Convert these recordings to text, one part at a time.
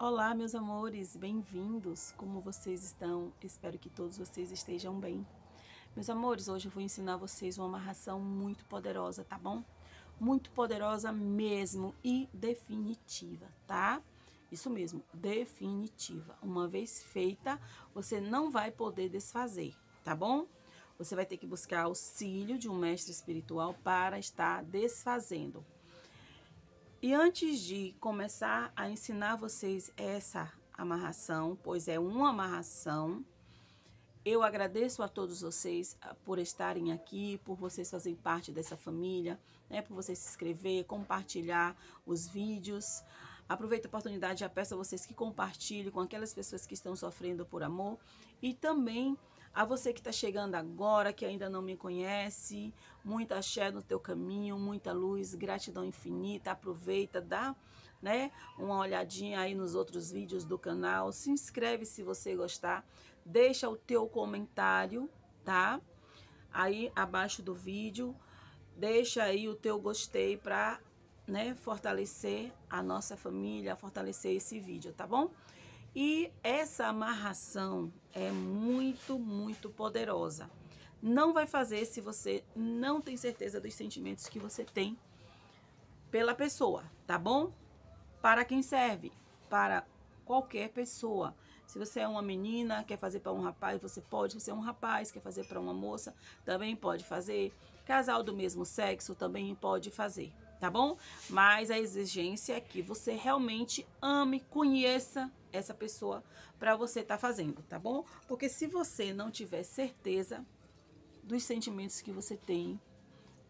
Olá, meus amores, bem-vindos! Como vocês estão? Espero que todos vocês estejam bem. Meus amores, hoje eu vou ensinar vocês uma amarração muito poderosa, tá bom? Muito poderosa mesmo e definitiva, tá? Isso mesmo, definitiva. Uma vez feita, você não vai poder desfazer, tá bom? Você vai ter que buscar auxílio de um mestre espiritual para estar desfazendo. E antes de começar a ensinar vocês essa amarração, pois é uma amarração, eu agradeço a todos vocês ah, por estarem aqui, por vocês fazerem parte dessa família, né, por vocês se inscrever, compartilhar os vídeos. Aproveito a oportunidade e peço a vocês que compartilhem com aquelas pessoas que estão sofrendo por amor e também a você que está chegando agora, que ainda não me conhece, muita axé no teu caminho, muita luz, gratidão infinita. Aproveita, dá né, uma olhadinha aí nos outros vídeos do canal. Se inscreve se você gostar. Deixa o teu comentário, tá? Aí abaixo do vídeo. Deixa aí o teu gostei para né, fortalecer a nossa família, fortalecer esse vídeo, tá bom? E essa amarração é muito, muito poderosa. Não vai fazer se você não tem certeza dos sentimentos que você tem pela pessoa, tá bom? Para quem serve? Para qualquer pessoa. Se você é uma menina, quer fazer para um rapaz, você pode. Se você é um rapaz, quer fazer para uma moça, também pode fazer. Casal do mesmo sexo também pode fazer tá bom? Mas a exigência é que você realmente ame, conheça essa pessoa para você estar tá fazendo, tá bom? Porque se você não tiver certeza dos sentimentos que você tem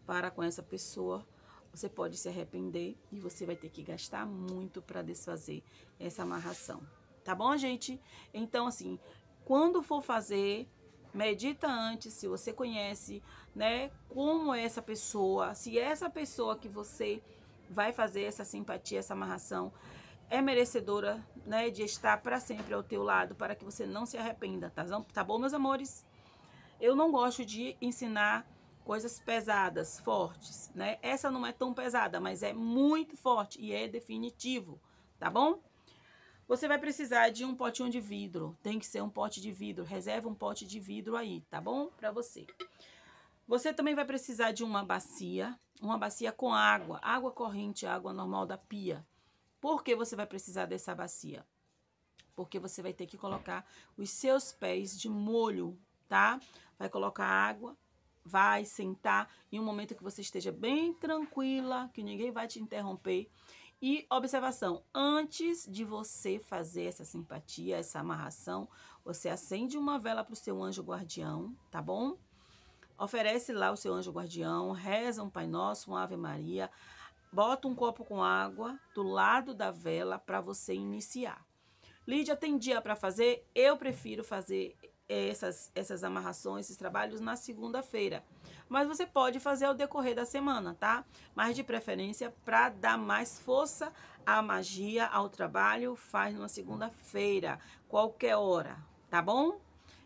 para com essa pessoa, você pode se arrepender e você vai ter que gastar muito para desfazer essa amarração, tá bom, gente? Então, assim, quando for fazer Medita antes se você conhece, né? Como é essa pessoa, se é essa pessoa que você vai fazer essa simpatia, essa amarração, é merecedora, né, de estar para sempre ao teu lado, para que você não se arrependa, tá, tá bom, meus amores? Eu não gosto de ensinar coisas pesadas, fortes, né? Essa não é tão pesada, mas é muito forte e é definitivo, tá bom? Você vai precisar de um potinho de vidro, tem que ser um pote de vidro, reserva um pote de vidro aí, tá bom? Para você. Você também vai precisar de uma bacia, uma bacia com água, água corrente, água normal da pia. Por que você vai precisar dessa bacia? Porque você vai ter que colocar os seus pés de molho, tá? Vai colocar água, vai sentar em um momento que você esteja bem tranquila, que ninguém vai te interromper. E observação: antes de você fazer essa simpatia, essa amarração, você acende uma vela para o seu anjo guardião, tá bom? Oferece lá o seu anjo guardião, reza um Pai Nosso, uma Ave Maria, bota um copo com água do lado da vela para você iniciar. Lídia, tem dia para fazer? Eu prefiro fazer essas, essas amarrações, esses trabalhos na segunda-feira. Mas você pode fazer ao decorrer da semana, tá? Mas de preferência, para dar mais força à magia, ao trabalho, faz numa segunda-feira, qualquer hora, tá bom?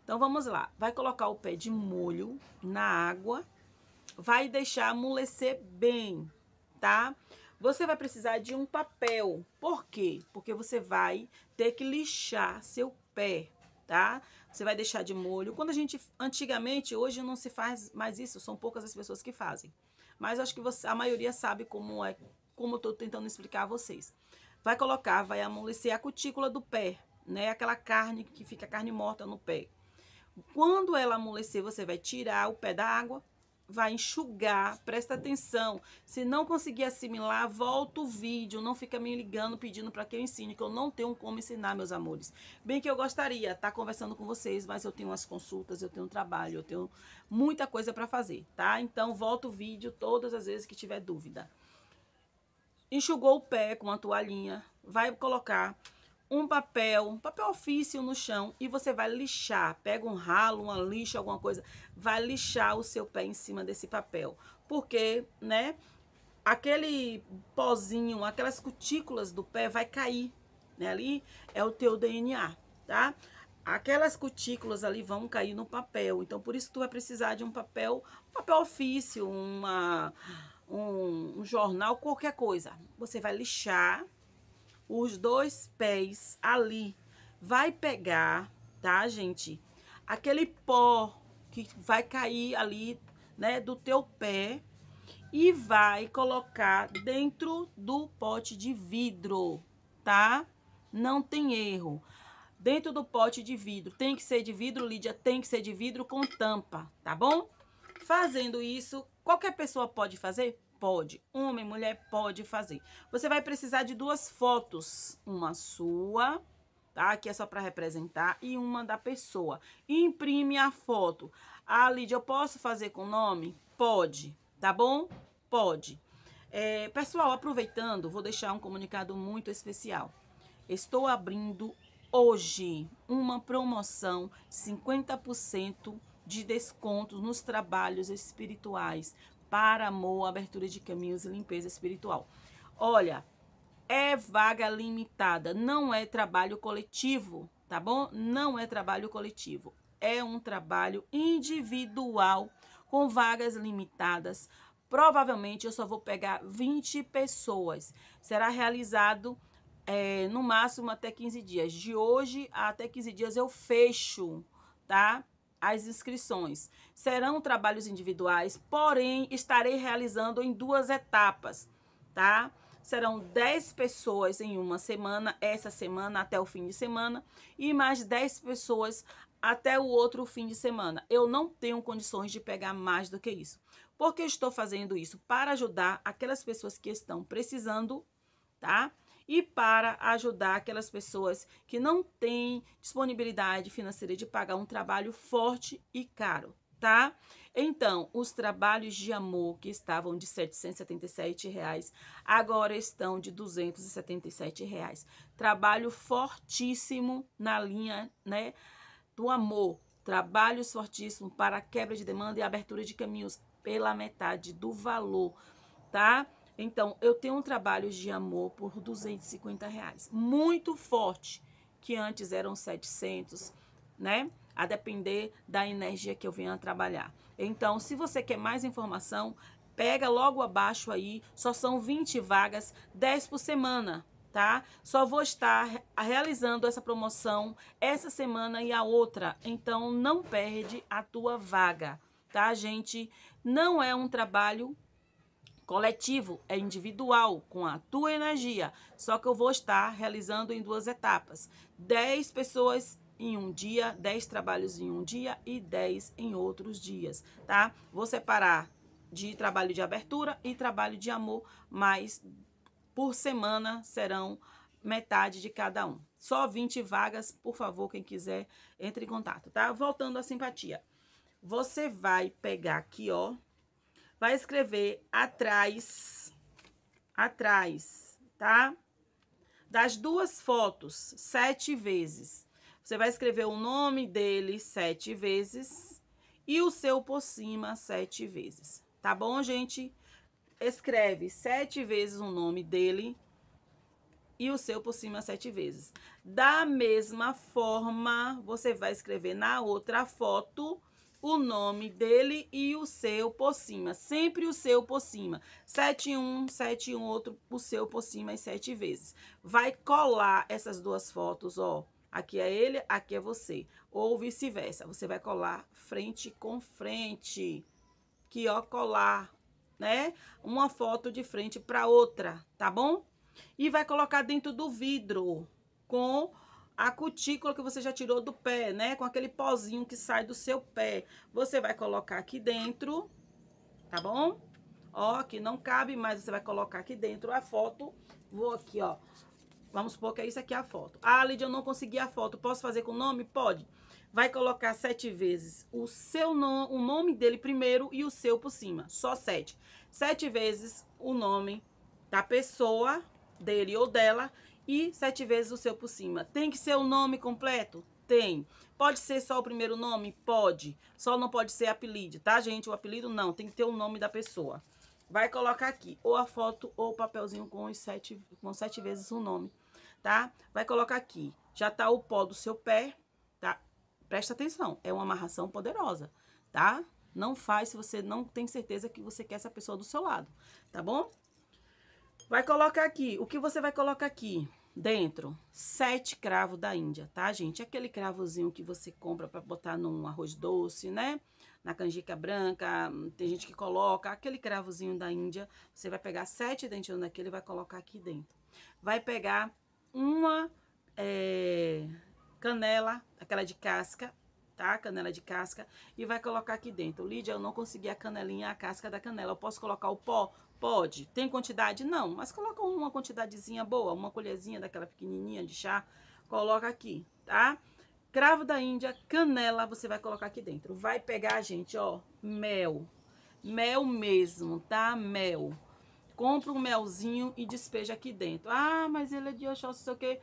Então vamos lá. Vai colocar o pé de molho na água, vai deixar amolecer bem, tá? Você vai precisar de um papel. Por quê? Porque você vai ter que lixar seu pé, tá? Você vai deixar de molho. Quando a gente, antigamente, hoje não se faz mais isso, são poucas as pessoas que fazem. Mas acho que você, a maioria sabe como é, como eu tô tentando explicar a vocês. Vai colocar, vai amolecer a cutícula do pé, né? Aquela carne que fica carne morta no pé. Quando ela amolecer, você vai tirar o pé da água, vai enxugar, presta atenção. Se não conseguir assimilar, volta o vídeo, não fica me ligando pedindo para que eu ensine, que eu não tenho como ensinar, meus amores. Bem que eu gostaria estar tá conversando com vocês, mas eu tenho umas consultas, eu tenho um trabalho, eu tenho muita coisa para fazer, tá? Então volta o vídeo todas as vezes que tiver dúvida. Enxugou o pé com uma toalhinha, vai colocar um papel, um papel ofício no chão e você vai lixar. Pega um ralo, uma lixa, alguma coisa, vai lixar o seu pé em cima desse papel. Porque, né, aquele pozinho, aquelas cutículas do pé vai cair, né? Ali é o teu DNA, tá? Aquelas cutículas ali vão cair no papel. Então, por isso tu vai precisar de um papel, um papel ofício, uma um, um jornal, qualquer coisa. Você vai lixar os dois pés ali, vai pegar, tá, gente? Aquele pó que vai cair ali, né, do teu pé e vai colocar dentro do pote de vidro, tá? Não tem erro. Dentro do pote de vidro. Tem que ser de vidro, Lídia, tem que ser de vidro com tampa, tá bom? Fazendo isso, qualquer pessoa pode fazer? pode, homem, mulher pode fazer. Você vai precisar de duas fotos, uma sua, tá? Que é só para representar e uma da pessoa. Imprime a foto. Ah, Lídia, eu posso fazer com nome? Pode, tá bom? Pode. É, pessoal, aproveitando, vou deixar um comunicado muito especial. Estou abrindo hoje uma promoção 50% de descontos nos trabalhos espirituais para amor, abertura de caminhos e limpeza espiritual. Olha, é vaga limitada, não é trabalho coletivo, tá bom? Não é trabalho coletivo, é um trabalho individual com vagas limitadas. Provavelmente eu só vou pegar 20 pessoas. Será realizado é, no máximo até 15 dias. De hoje até 15 dias eu fecho, tá? as inscrições. Serão trabalhos individuais, porém estarei realizando em duas etapas, tá? Serão 10 pessoas em uma semana, essa semana até o fim de semana, e mais 10 pessoas até o outro fim de semana. Eu não tenho condições de pegar mais do que isso. Porque eu estou fazendo isso para ajudar aquelas pessoas que estão precisando, tá? e para ajudar aquelas pessoas que não têm disponibilidade financeira de pagar um trabalho forte e caro, tá? Então, os trabalhos de amor que estavam de R$ 777 reais, agora estão de R$ 277. Reais. Trabalho fortíssimo na linha, né, do amor. Trabalhos fortíssimos para quebra de demanda e abertura de caminhos pela metade do valor, tá? Então, eu tenho um trabalho de amor por 250 reais, muito forte, que antes eram 700, né? A depender da energia que eu venha trabalhar. Então, se você quer mais informação, pega logo abaixo aí, só são 20 vagas, 10 por semana, tá? Só vou estar realizando essa promoção essa semana e a outra, então não perde a tua vaga, tá, gente? Não é um trabalho Coletivo é individual, com a tua energia, só que eu vou estar realizando em duas etapas: 10 pessoas em um dia, 10 trabalhos em um dia e 10 em outros dias, tá? Vou separar de trabalho de abertura e trabalho de amor, mas por semana serão metade de cada um. Só 20 vagas, por favor, quem quiser, entre em contato, tá? Voltando à simpatia. Você vai pegar aqui, ó, vai escrever atrás, atrás, tá? Das duas fotos, sete vezes. Você vai escrever o nome dele sete vezes e o seu por cima sete vezes, tá bom, gente? Escreve sete vezes o nome dele e o seu por cima sete vezes. Da mesma forma, você vai escrever na outra foto o nome dele e o seu por cima. Sempre o seu por cima. 7 71, outro, o seu por cima e sete vezes. Vai colar essas duas fotos, ó. Aqui é ele, aqui é você. Ou vice-versa. Você vai colar frente com frente. Que ó, colar, né? Uma foto de frente para outra, tá bom? E vai colocar dentro do vidro com a cutícula que você já tirou do pé, né? Com aquele pozinho que sai do seu pé. Você vai colocar aqui dentro, tá bom? Ó, que não cabe mais, você vai colocar aqui dentro a foto. Vou aqui, ó. Vamos supor que é isso aqui a foto. Ah, Lidia, eu não consegui a foto. Posso fazer com o nome? Pode. Vai colocar sete vezes o seu nome, o nome dele primeiro e o seu por cima. Só sete. Sete vezes o nome da pessoa, dele ou dela e sete vezes o seu por cima. Tem que ser o nome completo? Tem. Pode ser só o primeiro nome? Pode. Só não pode ser apelido, tá, gente? O apelido não, tem que ter o nome da pessoa. Vai colocar aqui ou a foto ou o papelzinho com, os sete, com sete vezes o nome, tá? Vai colocar aqui. Já tá o pó do seu pé, tá? Presta atenção, é uma amarração poderosa, tá? Não faz se você não tem certeza que você quer essa pessoa do seu lado, tá bom? Vai colocar aqui, o que você vai colocar aqui dentro? Sete cravos da Índia, tá, gente? Aquele cravozinho que você compra para botar num arroz doce, né? Na canjica branca, tem gente que coloca. Aquele cravozinho da Índia, você vai pegar sete dentinhos daquele e vai colocar aqui dentro. Vai pegar uma é, canela, aquela de casca, tá? Canela de casca e vai colocar aqui dentro. Lídia, eu não consegui a canelinha, a casca da canela. Eu posso colocar o pó? Pode. Tem quantidade? Não. Mas coloca uma quantidadezinha boa, uma colherzinha daquela pequenininha de chá. Coloca aqui, tá? Cravo da Índia, canela, você vai colocar aqui dentro. Vai pegar, gente, ó, mel. Mel mesmo, tá? Mel. Compra um melzinho e despeja aqui dentro. Ah, mas ele é de Oxóssi, não sei o quê.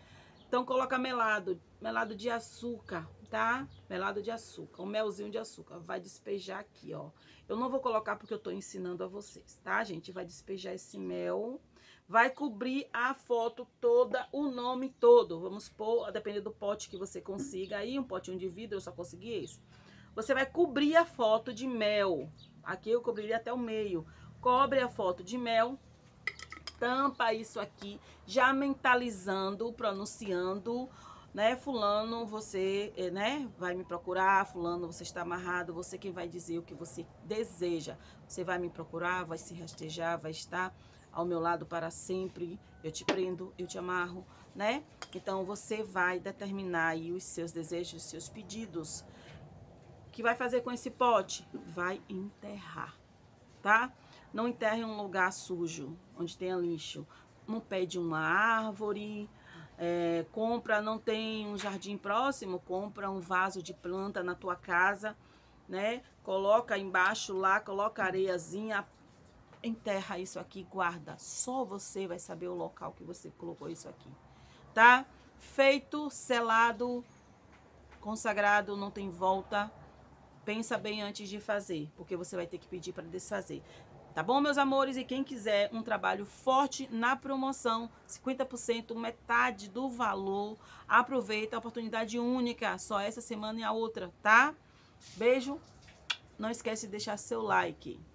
Então coloca melado, melado de açúcar tá? Melado de açúcar, um melzinho de açúcar. Vai despejar aqui, ó. Eu não vou colocar porque eu tô ensinando a vocês, tá, gente? Vai despejar esse mel. Vai cobrir a foto toda, o nome todo. Vamos pôr, dependendo do pote que você consiga aí, um potinho de vidro, eu só consegui esse. Você vai cobrir a foto de mel. Aqui eu cobriria até o meio. Cobre a foto de mel, tampa isso aqui, já mentalizando, pronunciando né, fulano, você, eh, né, vai me procurar, fulano, você está amarrado, você quem vai dizer o que você deseja. Você vai me procurar, vai se rastejar, vai estar ao meu lado para sempre, eu te prendo, eu te amarro, né? Então você vai determinar aí os seus desejos, os seus pedidos. O que vai fazer com esse pote? Vai enterrar, tá? Não enterre em um lugar sujo, onde tenha lixo, no pé de uma árvore, é, compra, não tem um jardim próximo, compra um vaso de planta na tua casa, né? Coloca embaixo lá, coloca areiazinha, enterra isso aqui, guarda. Só você vai saber o local que você colocou isso aqui, tá? Feito, selado, consagrado, não tem volta. Pensa bem antes de fazer, porque você vai ter que pedir para desfazer. Tá bom, meus amores? E quem quiser um trabalho forte na promoção, 50%, metade do valor, aproveita a oportunidade única, só essa semana e a outra, tá? Beijo. Não esquece de deixar seu like.